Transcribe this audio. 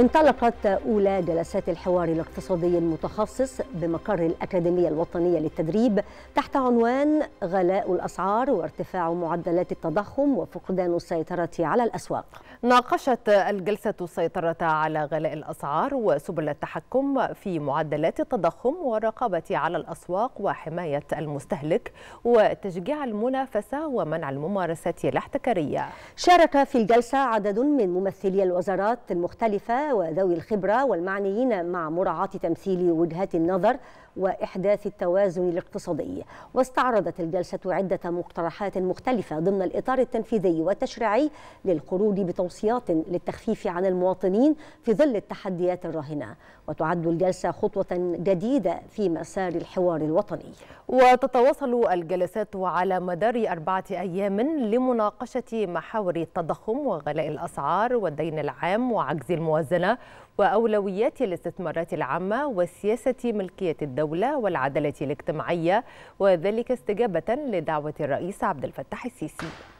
انطلقت أولى جلسات الحوار الاقتصادي المتخصص بمقر الأكاديمية الوطنية للتدريب تحت عنوان غلاء الأسعار وارتفاع معدلات التضخم وفقدان السيطرة على الأسواق ناقشت الجلسة السيطرة على غلاء الأسعار وسبل التحكم في معدلات التضخم والرقابة على الأسواق وحماية المستهلك وتشجيع المنافسة ومنع الممارسات الاحتكارية شارك في الجلسة عدد من ممثلي الوزارات المختلفة وذوي الخبرة والمعنيين مع مراعاة تمثيل وجهات النظر وإحداث التوازن الاقتصادي واستعرضت الجلسة عدة مقترحات مختلفة ضمن الإطار التنفيذي والتشريعي للخروج بتوصيات للتخفيف عن المواطنين في ظل التحديات الراهنة وتعد الجلسة خطوة جديدة في مسار الحوار الوطني وتتواصل الجلسات على مدار أربعة أيام لمناقشة محاور التضخم وغلاء الأسعار والدين العام وعجز الموازنة الموازنة وأولويات الاستثمارات العامة وسياسة ملكية الدولة والعدالة الاجتماعية وذلك استجابة لدعوة الرئيس عبد الفتاح السيسي